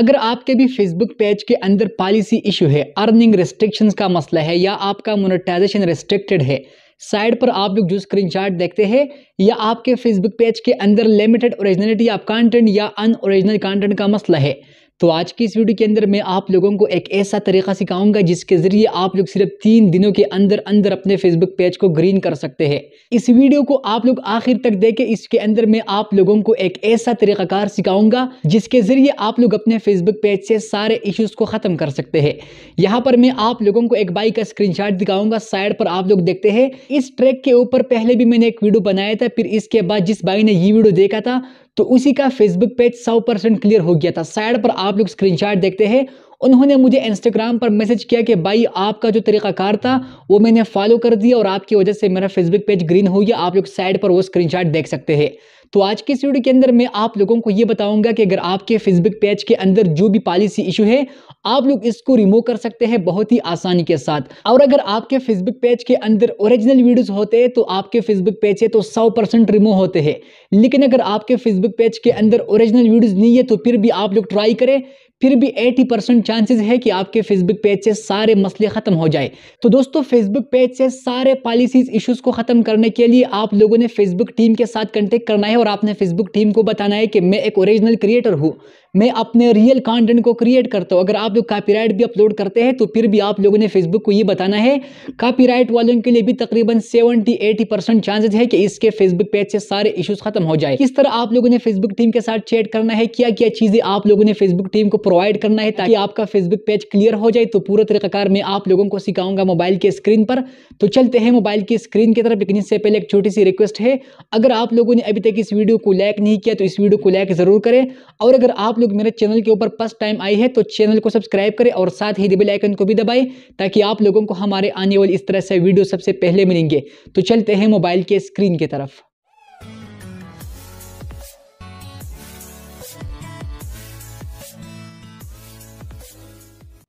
अगर आपके भी फेसबुक पेज के अंदर पॉलिसी इशू है अर्निंग रिस्ट्रिक्शंस का मसला है या आपका मोनेटाइजेशन रिस्ट्रिक्टेड है साइड पर आप लोग जो स्क्रीनशॉट देखते हैं या आपके फेसबुक पेज के अंदर लिमिटेड ओरिजिनलिटी ऑफ कंटेंट या अन ओरिजिनल कंटेंट का मसला है तो आज की इस वीडियो के अंदर मैं आप लोगों को एक ऐसा तरीका सिखाऊंगा जिसके ज़रिए आप लोग सिर्फ तीन दिनों के अंदर अंदर अपने फेसबुक पेज को ग्रीन कर सकते हैं इस वीडियो को आप लोग आखिर तक देखें इसके अंदर मैं आप लोगों को एक ऐसा तरीकाकार सिखाऊंगा जिसके ज़रिए आप लोग अपने फेसबुक पेज से सारे इशूज़ को ख़त्म कर सकते हैं यहाँ पर मैं आप लोगों को एक बाइक का स्क्रीन दिखाऊंगा साइड पर आप लोग देखते हैं इस ट्रैक के ऊपर पहले भी मैंने एक वीडियो बनाया था फिर इसके बाद जिस बाई ने ये वीडियो देखा था तो उसी का फेसबुक पेज सौ परसेंट क्लियर हो गया था साइड पर आप लोग स्क्रीनशॉट देखते हैं उन्होंने मुझे इंस्टाग्राम पर मैसेज किया कि भाई आपका जो तरीकाकार था वो मैंने फॉलो कर दिया और आपकी वजह से मेरा फेसबुक पेज ग्रीन हो गया आप लोग साइड पर वो स्क्रीनशॉट देख सकते हैं तो आज के इस वीडियो के अंदर मैं आप लोगों को ये बताऊंगा कि अगर आपके फेसबुक पेज के अंदर जो भी पॉलिसी इशू है आप लोग इसको रिमूव कर सकते हैं बहुत ही आसानी के साथ और अगर आपके फेसबुक पेज के अंदर ओरिजिनल वीडियोस होते हैं तो आपके फेसबुक पेज है तो सौ परसेंट रिमूव होते हैं लेकिन अगर आपके फेसबुक पेज के अंदर ओरिजिनल वीडियोस नहीं है तो फिर भी आप लोग ट्राई करें फिर भी 80 परसेंट चांसेज है कि आपके फेसबुक पेज से सारे मसले ख़त्म हो जाए तो दोस्तों फेसबुक पेज से सारे पॉलिसीज़ इश्यूज़ को ख़त्म करने के लिए आप लोगों ने फेसबुक टीम के साथ कंटेक्ट करना है और आपने फेसबुक टीम को बताना है कि मैं एक ओरिजिनल क्रिएटर हूँ मैं अपने रियल कंटेंट को क्रिएट करता हूँ अगर आप लोग कॉपीराइट भी अपलोड करते हैं तो फिर भी आप लोगों ने फेसबुक को ये बताना है कॉपीराइट वालों के लिए भी तकरीबन सेवेंटी एटी परसेंट चांसेज है कि इसके फेसबुक पेज से सारे इशूज खत्म हो जाए किस तरह आप लोगों ने फेसबुक टीम के साथ चैट करना है क्या क्या चीजें आप लोगों ने फेसबुक टीम को प्रोवाइड करना है ताकि आपका फेसबुक पेज क्लियर हो जाए तो पूरा तरीकाकार मैं आप लोगों को सिखाऊंगा मोबाइल के स्क्रीन पर तो चलते हैं मोबाइल की स्क्रीन की तरफ लेकिन इससे पहले एक छोटी सी रिक्वेस्ट है अगर आप लोगों ने अभी तक इस वीडियो को लाइक नहीं किया तो इस वीडियो को लाइक जरूर करें और अगर आप लोग मेरे चैनल के ऊपर फर्स्ट टाइम आई है तो चैनल को सब्सक्राइब करें और साथ ही बेल आइकन को भी दबाएं ताकि आप लोगों को हमारे आने वाली इस तरह से वीडियो सबसे पहले मिलेंगे तो चलते हैं मोबाइल के स्क्रीन की तरफ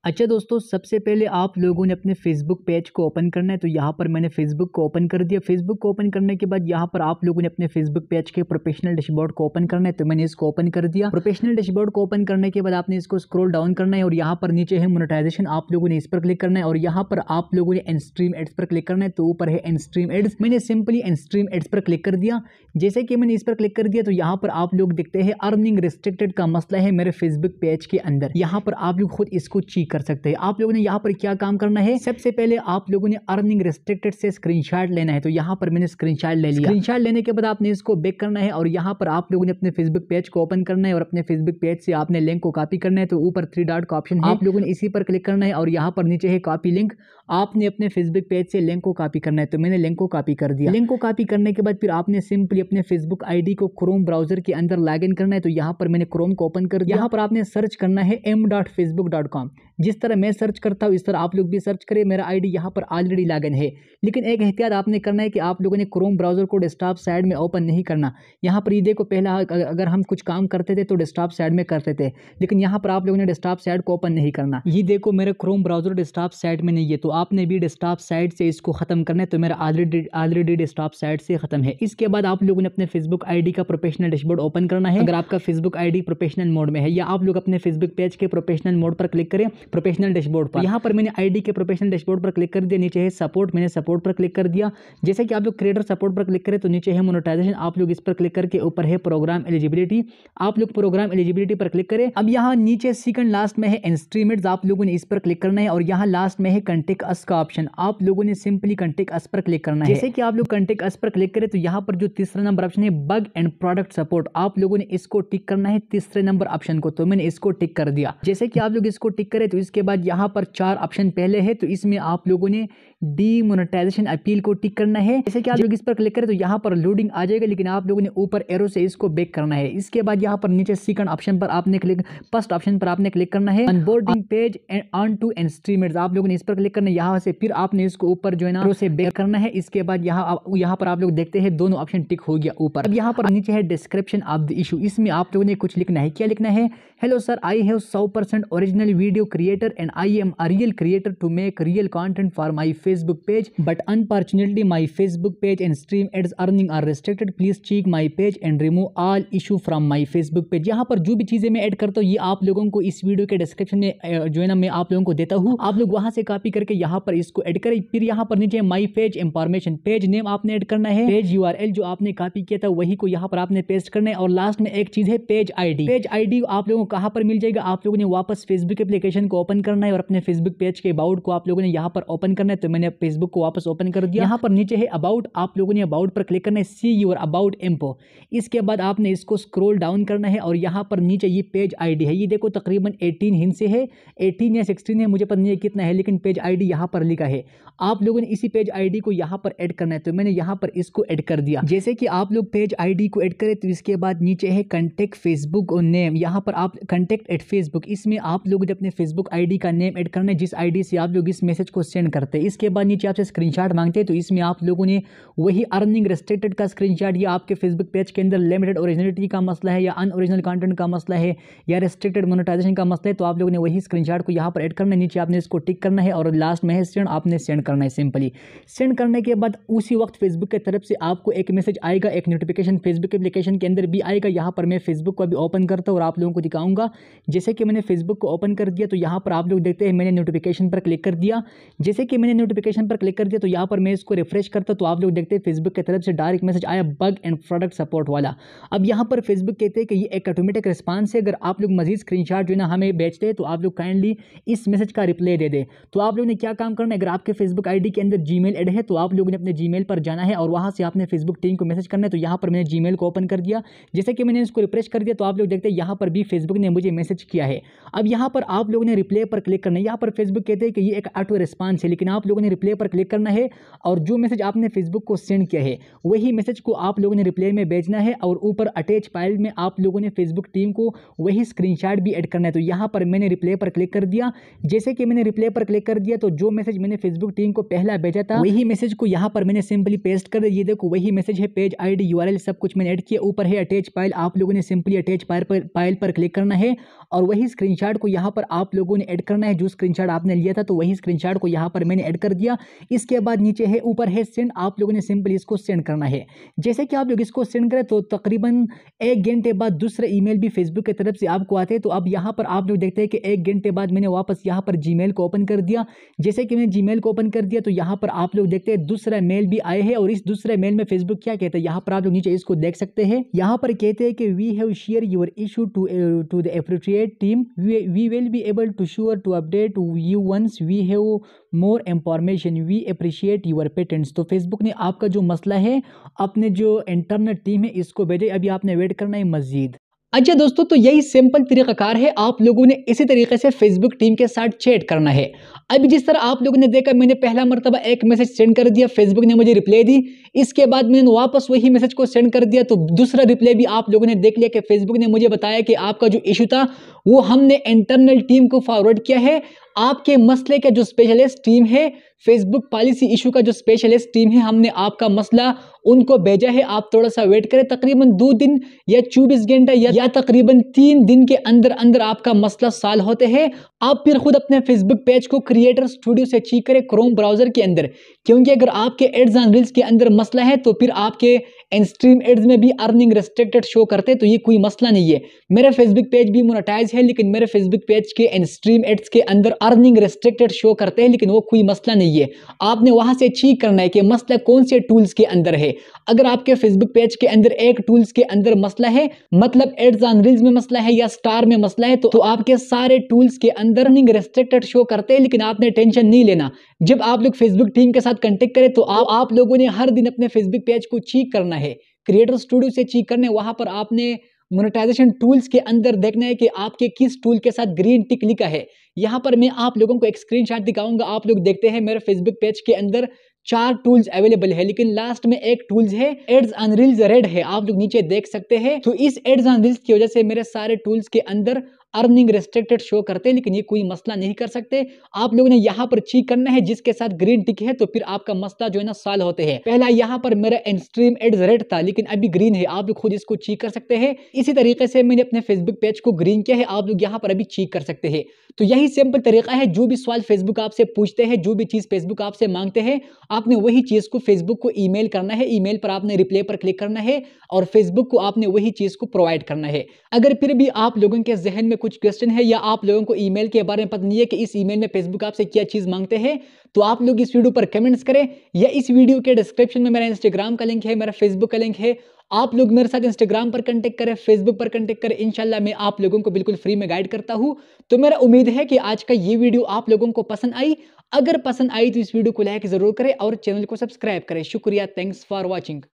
अच्छा दोस्तों सबसे पहले आप लोगों ने अपने फेसबुक पेज को ओपन करना है तो यहाँ पर मैंने फेसबुक को ओपन कर दिया फेसबुक को ओपन करने के बाद यहाँ पर आप लोगों ने अपने फेसबुक पेज के प्रोफेशनल डैशबोर्ड को ओपन करना है तो मैंने इसको ओपन कर दिया प्रोफेशनल डैशबोर्ड को ओपन करने के बाद आपने इसको स्क्रोल डाउन करना है और यहाँ पर नीचे है मोनेटाइजेशन आप लोगों ने इस पर क्लिक करना है और यहाँ पर आप लोगों ने एनस्ट्रीम एड्स पर क्लिक करना है तो ऊपर है एनस्ट्रीम एड्स मैंने सिंपली एनस्ट्रीम एड्स पर क्लिक कर दिया जैसे कि मैंने इस पर क्लिक कर दिया तो यहाँ पर आप लोग देखते हैं अर्निंग रिस्ट्रिक्टेड का मसला है मेरे फेसबुक पेज के अंदर यहाँ पर आप लोग खुद इसको चीक कर सकते हैं आप लोगों ने यहाँ पर क्या काम करना है सबसे पहले आप लोगों ने अर्निंग रिस्ट्रिक्टेड से स्क्रीनशॉट लेना है तो यहाँ पर मैंने स्क्रीनशॉट ले लिया स्क्रीनशॉट लेने के बाद आपने इसको बेक करना है और यहाँ पर आप लोगों ने अपने फेसबुक पेज को ओपन करना है और अपने फेसबुक पेज से आपने लिंक को कॉपी करना है तो ऊपर थ्री डॉट का ऑप्शन आप लोगों ने इसी पर क्लिक करना है और यहाँ पर नीचे है कॉपी लिंक आपने अपने फेसबुक पेज से लिंक को कॉपी करना है तो मैंने लिंक को कॉपी कर दिया लिंक को कॉपी करने के बाद फिर आपने सिंपली अपने फेसबुक आईडी को क्रोम ब्राउजर के अंदर लॉग करना है तो यहाँ पर मैंने क्रोम को ओपन कर दिया यहाँ पर आपने सर्च करना है M dot Facebook dot com जिस तरह मैं सर्च करता हूँ इस तरह आप लोग भी सर्च करें मेरा आईडी यहाँ पर ऑलरेडी लागन है लेकिन एक एहतियात आपने करना है कि आप लोगों ने क्रोम ब्राउज़र को डेस्कटॉप साइड में ओपन नहीं करना यहाँ पर ये देखो पहला अगर हम कुछ काम करते थे तो डेस्कटॉप साइड में करते थे लेकिन यहाँ पर आप लोगों ने डेस्कटॉप साइड को ओपन नहीं करना ये देखो मेरा क्रोम ब्राउज़र डेस्कटॉप साइड में नहीं है तो आपने भी डेस्कटॉप साइड से इसको ख़त्म करना है तो मेरा ऑलरेडी ऑलरेडी डेस्कटॉप साइड से ख़त्म है इसके बाद आप लोगों ने अपने फेसबुक आई का प्रोफेशनल डैशबोर्ड ओपन करना है अगर आपका फेसबुक आई प्रोफेशनल मोड में है या आप लोग अपने फेसबुक पेज के प्रोफेशनल मोड पर क्लिक करें प्रोफेशनल डैशबोर्ड पर यहाँ पर मैंने आईडी के प्रोफेशनल डैशबोर्ड पर क्लिक कर दिया नीचे है सपोर्ट मैंने सपोर्ट पर क्लिक कर दिया जैसे कि आप लोग क्रिएटर सपोर्ट पर क्लिक करें तो नीचे है मोनोटाइजेशन आप लोग इस पर क्लिक करके ऊपर है प्रोग्राम एलिजिबिलिटी आप लोग प्रोग्राम एलिजिबिलिटी पर क्लिक करें अब यहाँ नीचे सेकंड लास्ट में है इंस्ट्रीमेंट्स आप लोगों ने इस पर क्लिक करना है और यहाँ लास्ट में है कंटेक्ट अस का ऑप्शन आप लोगों ने सिंपली कंटेक्ट अस पर क्लिक करना है जैसे कि आप लोग कंटेक्ट अस पर क्लिक करें तो यहाँ पर जो तीसरा नंबर ऑप्शन है बग एंड प्रोडक्ट सपोर्ट आप लोगों ने इसको टिक करना है तीसरे नंबर ऑप्शन को तो मैंने इसको टिक कर दिया जैसे कि आप लोग इसको टिक करें तो इसके बाद यहाँ पर चार ऑप्शन पहले है तो इसमें आप लोगों ने डीमोनेटाइजेशन अपील को टिक करना है जैसे कि आप लोग इस पर क्लिक करें तो यहाँ पर लोडिंग आ जाएगा लेकिन आप लोगों ने ऊपर एरो से इसको बेक करना है इसके बाद यहाँ पर नीचे सेकंड ऑप्शन पर आपने क्लिक फर्स्ट ऑप्शन पर आपने क्लिक करना है onboarding page and on to and streamers आप लोगों ने इस पर क्लिक करना है यहाँ से फिर आपने इसको ऊपर जो है ना उसे बेक करना है इसके बाद यहाँ यहाँ पर आप लोग देखते हैं दोनों ऑप्शन टिक हो गया ऊपर अब यहाँ पर नीचे है डिस्क्रिप्शन ऑफ द इशू इसमें आप लोगों ने कुछ लिखना है क्या लिखना है हेलो सर आई हैव सौ percent original video creator and I am a real creator to make real content for my face Facebook page, but unfortunately my Facebook page and stream ads earning are restricted. Please check my page and remove all issue from my Facebook page. यहाँ पर जो भी चीज़ें मैं add करता हूँ ये आप लोगों को इस वीडियो के डिस्क्रिप्शन में जो है ना मैं आप लोगों को देता हूँ आप लोग वहाँ से कॉपी करके यहाँ पर इसको ऐड करें फिर यहाँ पर नीचे my page information page name आपने एड करना है पेज यू जो आपने कॉपी किया था वही को यहाँ पर आपने पेस्ट करना है और लास्ट में एक चीज़ है पेज आई पेज आई आप लोगों को कहाँ पर मिल जाएगा आप लोगों ने वापस फेसबुक एप्लीकेशन को ओपन करना है और अपने फेसबुक पेज के अबाउट को आप लोगों ने यहाँ पर ओपन करना है तो मैंने मैंने फेसबुक को वापस ओपन कर दिया यहाँ पर नीचे है अबाउट आप लोगों ने अबाउट पर क्लिक करना है सी यूर अबाउट एम्पो इसके बाद आपने इसको स्क्रोल डाउन करना है और यहाँ पर नीचे ये पेज आईडी है ये देखो तकरीबन एटीन हिंद से है एटीन या सिक्सटीन है मुझे पता नहीं है कितना है लेकिन पेज आई डी पर लिखा है आप लोगों ने इसी पेज आई को यहाँ पर एड करना है तो मैंने यहाँ पर इसको एड कर दिया जैसे कि आप लोग पेज आई को एड करें तो इसके बाद नीचे है कंटेक्ट फेसबुक और नेम यहाँ पर आप कंटेक्ट एट फेसबुक इसमें आप लोग अपने फेसबुक आई का नेम एड करना है जिस आई से आप लोग इस मैसेज को सेंड करते हैं इसके बाद नीचे आपसे स्क्रीनशॉट मांगते हैं तो इसमें आप लोगों ने वही अर्निंग रेस्ट्रिक्टेड का स्क्रीनशॉट या आपके फेसबुक पेज के अंदर लिमिटेड ओरिजिनलिटी का मसला है या अनओरिजिनल कंटेंट का मसला है या रेस्ट्रिक्टेड मोनेटाइजेशन का मसला है तो आप लोगों ने वही स्क्रीनशॉट को यहाँ पर एड करना है नीचे आपने इसको टिक करना है और लास्ट में सेंड आपने सेंड करना है सिंपली सेंड करने के बाद उसी वक्त फेसबुक की तरफ से आपको एक मैसेज आएगा एक नोटिफिकेशन फेसबुक एप्लीकेशन के अंदर भी आएगा यहाँ पर मैं फेसबुक को अभी ओपन करता हूँ और आप लोगों को दिखाऊंगा जैसे कि मैंने फेसबुक को ओपन कर दिया तो यहाँ पर आप लोग देखते हैं मैंने नोटिफिकेशन पर क्लिक कर दिया जैसे कि मैंने नोटिफिक नोटिफिकेशन पर क्लिक कर दिया तो यहाँ पर मैं इसको रिफ्रेश करता तो आप लोग देखते हैं फेसबुक की तरफ से डायरेक्ट मैसेज आया बग एंड प्रोडक्ट सपोर्ट वाला अब यहाँ पर फेसबुक कहते हैं कि ये एक ऑटोमेटिक रिस्पांस है अगर आप लोग मजीद स्क्रीन जो ना हमें बेचते हैं तो आप लोग काइंडली इस मैसेज का रिप्लाई दे दें तो आप लोग ने क्या काम करना है अगर आपके फेसबुक आई के अंदर जी मेल है तो आप लोगों ने अपने जी पर जाना है और वहाँ से आपने फेसबुक टीम को मैसेज करना है तो यहाँ पर मैंने जी को ओपन कर दिया जैसे कि मैंने इसको रिफ्रेश कर दिया तो आप लोग देखते हैं यहाँ पर भी फेसबुक ने मुझे मैसेज किया है अब यहाँ पर आप लोगों ने रिप्लाई पर क्लिक करना है यहाँ पर फेसबुक कहते हैं कि ये एक ऑटो रिस्पांस है लेकिन आप लोगों लोगों ने रिप्लाई पर क्लिक करना है और जो मैसेज आपने फेसबुक को सेंड किया है वही मैसेज को आप लोगों ने रिप्लाई में भेजना है और ऊपर अटैच फाइल में आप लोगों ने फेसबुक टीम को वही स्क्रीनशॉट भी ऐड करना है तो यहाँ पर मैंने रिप्लाई पर क्लिक कर दिया जैसे कि मैंने रिप्लाई पर क्लिक कर दिया तो जो मैसेज मैंने फेसबुक टीम को पहला भेजा था वही मैसेज को यहाँ पर मैंने सिंपली पेस्ट कर दिया ये देखो वही मैसेज है पेज आई डी सब कुछ मैंने ऐड किया ऊपर है अटैच फाइल आप लोगों ने सिंपली अटैच फाइल पर फाइल पर क्लिक करना है और वही स्क्रीनशॉट को यहाँ पर आप लोगों ने ऐड करना है जो स्क्रीनशॉट आपने लिया था तो वही स्क्रीनशॉट को यहाँ पर मैंने ऐड कर कर दिया इसके बाद नीचे है ऊपर है सेंड आप लोगों ने सिंपली इसको सेंड करना है जैसे कि आप लोग इसको सेंड करें तो तकरीबन एक घंटे बाद दूसरा ईमेल भी फेसबुक की तरफ से आपको आते हैं तो अब यहाँ पर आप लोग देखते हैं कि एक घंटे बाद मैंने वापस यहाँ पर जी को ओपन कर दिया जैसे कि मैंने जी को ओपन कर दिया तो यहाँ पर आप लोग देखते हैं दूसरा मेल भी आए हैं और इस दूसरे मेल में फेसबुक क्या कहते हैं यहाँ पर आप लोग नीचे इसको देख सकते हैं यहाँ पर कहते हैं कि we have share your issue to to the appropriate team we will be able to sure to update you once we have more information we appreciate your patience तो फेसबुक ने आपका जो मसला है अपने जो इंटरनेट टीम है इसको भेजे अभी आपने वेट करना है मज़ीद अच्छा दोस्तों तो यही सिंपल तरीकाकार है आप लोगों ने इसी तरीके से फेसबुक टीम के साथ चैट करना है अभी जिस तरह आप लोगों ने देखा मैंने पहला मरतबा एक मैसेज सेंड कर दिया फेसबुक ने मुझे रिप्लाई दी इसके बाद मैंने वापस वही मैसेज को सेंड कर दिया तो दूसरा रिप्लाई भी आप लोगों ने देख लिया कि फेसबुक ने मुझे बताया कि आपका जो इशू था वो हमने इंटरनल टीम को फॉरवर्ड किया है आपके मसले का जो स्पेशलिस्ट टीम है फेसबुक पॉलिसी इशू का जो स्पेशलिस्ट टीम है हमने आपका मसला उनको भेजा है आप थोड़ा सा वेट करें तकरीबन दो दिन या चौबीस घंटा या, या तकरीबन तीन दिन के अंदर अंदर आपका मसला साल होते हैं आप फिर खुद अपने फेसबुक पेज को क्रिएटर स्टूडियो से चीक करें क्रोम ब्राउजर के अंदर क्योंकि अगर आपके एड्स एंड रील्स के अंदर मसला है तो फिर आपके एंड स्ट्रीम एड्स में भी अर्निंग रेस्ट्रिक्टेड शो करते तो ये कोई मसला नहीं है मेरा फेसबुक पेज भी मोनाटाइज है लेकिन मेरे फेसबुक पेज के एंड स्ट्रीम एड्स के अंदर अर्निंग रेस्ट्रिक्टेड शो करते हैं लेकिन वो कोई मसला नहीं है आपने वहाँ से चीक करना है कि मसला कौन से टूल्स के अंदर है अगर आपके फेसबुक पेज के अंदर एक टूल्स के अंदर मसला है मतलब एड्स ऑन रील्स में मसला है या स्टार में मसला है तो, तो आपके सारे टूल्स के अंदर अर्निंग रेस्ट्रिक्टेड शो करते हैं लेकिन आपने टेंशन नहीं लेना जब आप लोग फेसबुक टीम के साथ कंटेक्ट करें तो आप, लोगों ने हर दिन अपने फेसबुक पेज को चीक करना है करना है क्रिएटर स्टूडियो से चेक करने वहां पर आपने मोनेटाइजेशन टूल्स के अंदर देखना है कि आपके किस टूल के साथ ग्रीन टिक लिखा है यहाँ पर मैं आप लोगों को एक स्क्रीनशॉट दिखाऊंगा आप लोग देखते हैं मेरे फेसबुक पेज के अंदर चार टूल्स अवेलेबल है लेकिन लास्ट में एक टूल्स है एड्स ऑन रील्स रेड है आप लोग नीचे देख सकते हैं तो इस एड्स ऑन रील्स की वजह से मेरे सारे टूल्स के अंदर अर्निंग रेस्ट्रिक्टेड शो करते हैं लेकिन ये कोई मसला नहीं कर सकते आप लोगों ने यहाँ पर चीक करना है जिसके साथ ग्रीन टिक है तो फिर आपका मसला जो है ना साल होते हैं पहला यहाँ पर मेरा एंड्रीम एड्स रेड था लेकिन अभी ग्रीन है आप लोग खुद इसको चीक कर सकते हैं इसी तरीके से मैंने अपने फेसबुक पेज को ग्रीन किया है आप लोग यहाँ पर अभी चीक कर सकते हैं तो यही सिंपल तरीका है जो भी सवाल फेसबुक आपसे पूछते हैं जो भी चीज़ फेसबुक आपसे मांगते हैं आपने वही चीज़ को फेसबुक को ईमेल करना है ईमेल पर आपने रिप्लाई पर क्लिक करना है और फेसबुक को आपने वही चीज़ को प्रोवाइड करना है अगर फिर भी आप लोगों के जहन में कुछ क्वेश्चन है या आप लोगों को ईमेल के बारे में पता नहीं है कि इस ईमेल में फेसबुक आपसे क्या चीज़ मांगते हैं तो आप लोग इस वीडियो पर कमेंट्स करें या इस वीडियो के डिस्क्रिप्शन में मेरा इंस्टाग्राम का लिंक है मेरा फेसबुक का लिंक है आप लोग मेरे साथ इंस्टाग्राम पर कंटेक्ट करें फेसबुक पर कंटेक्ट करें इंशाल्लाह मैं आप लोगों को बिल्कुल फ्री में गाइड करता हूं तो मेरा उम्मीद है कि आज का ये वीडियो आप लोगों को पसंद आई अगर पसंद आई तो इस वीडियो को लाइक ज़रूर करें और चैनल को सब्सक्राइब करें शुक्रिया थैंक्स फॉर वॉचिंग